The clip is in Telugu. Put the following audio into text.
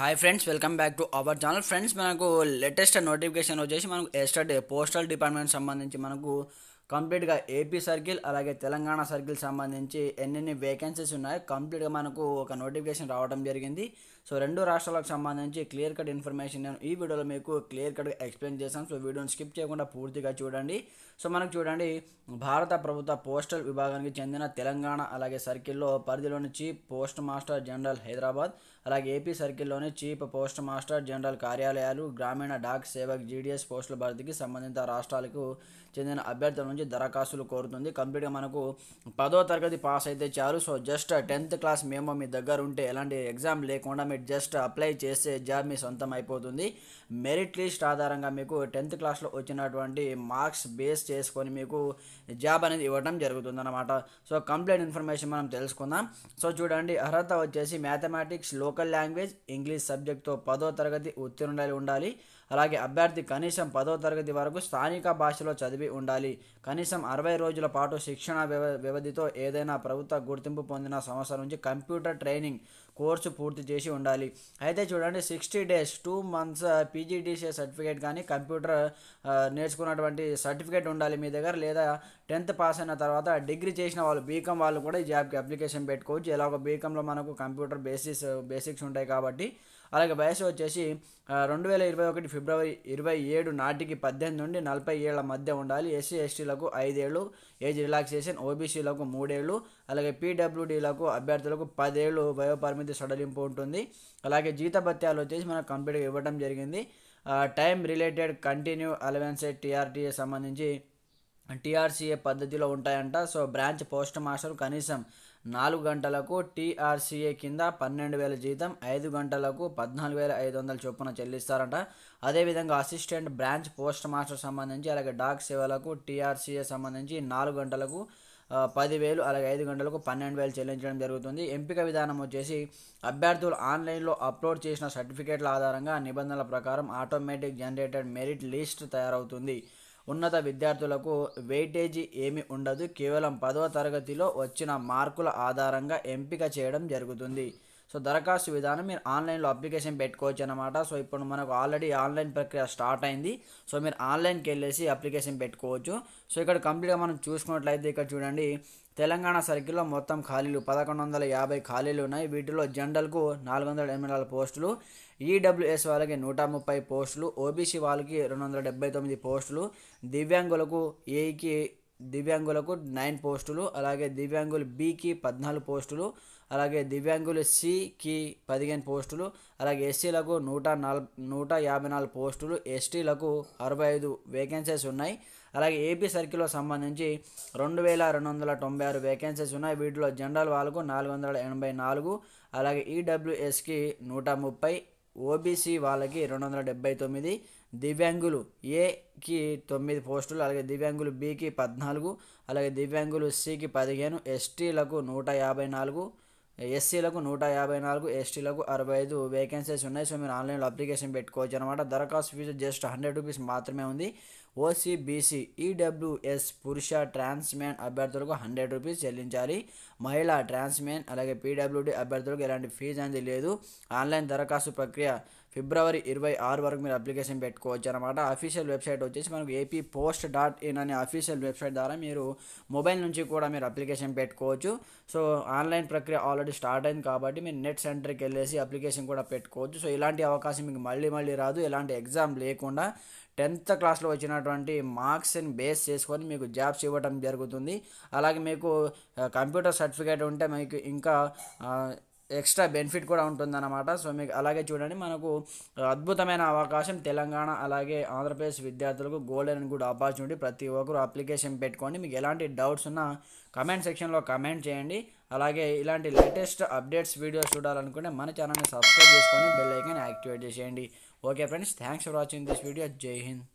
hi friends welcome back to our channel friends మనకు లేటెస్ట్ నోటిఫికేషన్ వచ్చేసి మనకు ఎస్టర్డే పోస్టల్ డిపార్ట్మెంట్ సంబంధించి మనకు కంప్లీట్గా ఏపీ సర్కిల్ అలాగే తెలంగాణ సర్కిల్ సంబంధించి ఎన్నెన్ని వేకెన్సీస్ ఉన్నాయో కంప్లీట్గా మనకు ఒక నోటిఫికేషన్ రావడం జరిగింది సో రెండు రాష్ట్రాలకు సంబంధించి క్లియర్ కట్ ఇన్ఫర్మేషన్ నేను ఈ వీడియోలో మీకు క్లియర్ కట్గా ఎక్స్ప్లెయిన్ చేశాను సో వీడియోని స్కిప్ చేయకుండా పూర్తిగా చూడండి సో మనకు చూడండి భారత ప్రభుత్వ పోస్టల్ విభాగానికి చెందిన తెలంగాణ అలాగే సర్కిల్లో పరిధిలోని chief post master general Hyderabad అలాగే ఏపీ సర్కిల్లోని చీఫ్ పోస్ట్ మాస్టర్ జనరల్ కార్యాలయాలు గ్రామీణ డాక్ సేవక్ జీడిఎస్ పోస్టుల భర్తీకి సంబంధిత రాష్ట్రాలకు చెందిన అభ్యర్థుల నుంచి నుంచి దరఖాస్తులు కోరుతుంది కంప్లీట్గా మనకు పదో తరగతి పాస్ అయితే చాలు సో జస్ట్ టెన్త్ క్లాస్ మేము మీ దగ్గర ఉంటే ఎలాంటి ఎగ్జామ్ లేకుండా మీరు జస్ట్ అప్లై చేస్తే జాబ్ మీ సొంతం అయిపోతుంది మెరిట్ లిస్ట్ ఆధారంగా మీకు టెన్త్ క్లాస్లో వచ్చినటువంటి మార్క్స్ బేస్ చేసుకొని మీకు జాబ్ అనేది ఇవ్వడం జరుగుతుందన్నమాట సో కంప్లీట్ ఇన్ఫర్మేషన్ మనం తెలుసుకుందాం సో చూడండి అర్హత వచ్చేసి మ్యాథమెటిక్స్ లోకల్ లాంగ్వేజ్ ఇంగ్లీష్ సబ్జెక్ట్తో పదో తరగతి ఉత్తీర్ణులై ఉండాలి అలాగే అభ్యర్థి కనీసం పదో తరగతి వరకు స్థానిక భాషలో చదివి ఉండాలి కనీసం అరవై రోజుల పాటు శిక్షణ వ్యవ వ్యవధితో ఏదైనా ప్రభుత్వ గుర్తింపు పొందిన సంవత్సరం నుంచి కంప్యూటర్ ట్రైనింగ్ కోర్సు పూర్తి చేసి ఉండాలి అయితే చూడండి sixty days two months PGDC certificate కానీ కంప్యూటర్ నేర్చుకున్నటువంటి సర్టిఫికేట్ ఉండాలి మీ దగ్గర లేదా టెన్త్ పాస్ అయిన తర్వాత డిగ్రీ చేసిన వాళ్ళు బీకామ్ వాళ్ళు కూడా ఈ జాబ్కి అప్లికేషన్ పెట్టుకోవచ్చు ఎలాగో బీకామ్లో మనకు కంప్యూటర్ బేసిస్ బేసిక్స్ ఉంటాయి కాబట్టి అలాగే వయసు వచ్చేసి రెండు వేల ఇరవై ఒకటి ఫిబ్రవరి ఇరవై ఏడు నాటికి పద్దెనిమిది నుండి నలభై ఏళ్ల మధ్య ఉండాలి ఎస్సీ ఎస్టీలకు ఐదేళ్ళు ఏజ్ రిలాక్సేషన్ ఓబీసీలకు మూడేళ్ళు అలాగే పీడబ్ల్యూడీలకు అభ్యర్థులకు పదేళ్ళు వయోపరిమితి సడలింపు ఉంటుంది అలాగే జీతభత్యాలు వచ్చేసి మనకు కంప్లీట్గా ఇవ్వడం జరిగింది టైం రిలేటెడ్ కంటిన్యూ అలవెన్సెట్ టీఆర్టీఏ సంబంధించి టీఆర్సీఏ పద్ధతిలో ఉంటాయంట సో బ్రాంచ్ పోస్ట్ మాస్టర్ కనీసం నాలుగు గంటలకు టీఆర్సీఏ కింద పన్నెండు వేల జీతం ఐదు గంటలకు పద్నాలుగు వేల ఐదు వందల చొప్పున చెల్లిస్తారంట అదేవిధంగా అసిస్టెంట్ బ్రాంచ్ పోస్ట్ మాస్టర్ సంబంధించి అలాగే డాక్ సేవలకు టీఆర్సీఏ సంబంధించి నాలుగు గంటలకు పదివేలు అలాగే ఐదు గంటలకు పన్నెండు వేలు చెల్లించడం జరుగుతుంది ఎంపిక విధానం వచ్చేసి అభ్యర్థులు ఆన్లైన్లో అప్లోడ్ చేసిన సర్టిఫికేట్ల ఆధారంగా నిబంధనల ప్రకారం ఆటోమేటిక్ జనరేటెడ్ మెరిట్ లిస్ట్ తయారవుతుంది ఉన్నత విద్యార్థులకు వెయిటేజీ ఏమి ఉండదు కేవలం పదవ తరగతిలో వచ్చిన మార్కుల ఆధారంగా ఎంపిక చేయడం జరుగుతుంది సో దరఖాస్తు విధానం మీరు ఆన్లైన్లో అప్లికేషన్ పెట్టుకోవచ్చు అనమాట సో ఇప్పుడు మనకు ఆల్రెడీ ఆన్లైన్ ప్రక్రియ స్టార్ట్ అయింది సో మీరు ఆన్లైన్కి వెళ్ళేసి అప్లికేషన్ పెట్టుకోవచ్చు సో ఇక్కడ కంప్లీట్గా మనం చూసుకున్నట్లయితే ఇక్కడ చూడండి తెలంగాణ సర్కిల్లో మొత్తం ఖాళీలు పదకొండు వందల యాభై ఖాళీలు ఉన్నాయి వీటిలో జనరల్కు నాలుగు వందల ఎనిమిది నాలుగు పోస్టులు ఈడబ్ల్యూఎస్ వాళ్ళకి నూట ముప్పై పోస్టులు ఓబీసీ వాళ్ళకి రెండు వందల డెబ్బై తొమ్మిది పోస్టులు దివ్యాంగులకు ఏకి దివ్యాంగులకు నైన్ పోస్టులు అలాగే దివ్యాంగులు బికి పద్నాలుగు పోస్టులు అలాగే దివ్యాంగులు సికి పదిహేను పోస్టులు అలాగే ఎస్సీలకు నూట నలభై నూట యాభై నాలుగు పోస్టులు ఎస్టీలకు అరవై ఐదు వేకెన్సీస్ ఉన్నాయి అలాగే ఏపీ సర్కిల్లో సంబంధించి రెండు వేల రెండు వందల తొంభై ఆరు వేకెన్సీస్ ఉన్నాయి వీటిలో జనరల్ వాళ్ళకు నాలుగు వందల ఎనభై నాలుగు అలాగే ఈడబ్ల్యూఎస్కి నూట ముప్పై ఓబీసీ వాళ్ళకి రెండు వందల డెబ్బై తొమ్మిది దివ్యాంగులు ఏకి తొమ్మిది పోస్టులు అలాగే దివ్యాంగులు బీకి పద్నాలుగు అలాగే దివ్యాంగులు సికి పదిహేను ఎస్టీలకు నూట యాభై నాలుగు ఎస్సీలకు నూట యాభై నాలుగు ఎస్టీలకు అరవై ఐదు వేకెన్సీస్ ఉన్నాయి సో మీరు ఆన్లైన్లో అప్లికేషన్ పెట్టుకోవచ్చు అనమాట దరఖాస్తు ఫీజు జస్ట్ హండ్రెడ్ రూపీస్ మాత్రమే ఉంది ఓసీ బీసీ ఈడబ్ల్యూఎస్ పురుష ట్రాన్స్మెన్ అభ్యర్థులకు హండ్రెడ్ రూపీస్ చెల్లించాలి మహిళా ట్రాన్స్మెన్ అలాగే పీడబ్ల్యూడీ అభ్యర్థులకు ఎలాంటి ఫీజు అనేది లేదు ఆన్లైన్ దరఖాస్తు ప్రక్రియ ఫిబ్రవరి ఇరవై ఆరు వరకు మీరు అప్లికేషన్ పెట్టుకోవచ్చు అనమాట అఫీషియల్ వెబ్సైట్ వచ్చేసి మనకు ఏపీ పోస్ట్ డాట్ ఇన్ అనే అఫీషియల్ వెబ్సైట్ ద్వారా మీరు మొబైల్ నుంచి కూడా మీరు అప్లికేషన్ పెట్టుకోవచ్చు సో ఆన్లైన్ ప్రక్రియ ఆల్రెడీ స్టార్ట్ అయింది కాబట్టి మీరు నెట్ సెంటర్కి వెళ్ళేసి అప్లికేషన్ కూడా పెట్టుకోవచ్చు సో ఇలాంటి అవకాశం మీకు మళ్ళీ మళ్ళీ రాదు ఎలాంటి ఎగ్జామ్ లేకుండా టెన్త్ క్లాస్లో వచ్చినటువంటి మార్క్స్ని బేస్ చేసుకొని మీకు జాబ్స్ ఇవ్వడం జరుగుతుంది అలాగే మీకు కంప్యూటర్ సర్టిఫికేట్ ఉంటే మీకు ఇంకా ఎక్స్ట్రా బెనిఫిట్ కూడా ఉంటుందన్నమాట సో మీకు అలాగే చూడండి మనకు అద్భుతమైన అవకాశం తెలంగాణ అలాగే ఆంధ్రప్రదేశ్ విద్యార్థులకు గోల్డెన్ గుడ్ ఆపర్చునిటీ ప్రతి ఒక్కరు అప్లికేషన్ పెట్టుకోండి మీకు ఎలాంటి డౌట్స్ ఉన్నా కమెంట్ సెక్షన్లో కమెంట్ చేయండి అలాగే ఇలాంటి లేటెస్ట్ అప్డేట్స్ వీడియోస్ చూడాలనుకుంటే మన ఛానల్ని సబ్స్క్రైబ్ చేసుకొని బెల్ ఐకాన్ యాక్టివేట్ చేసేయండి okay friends thanks for watching this video జై హింద్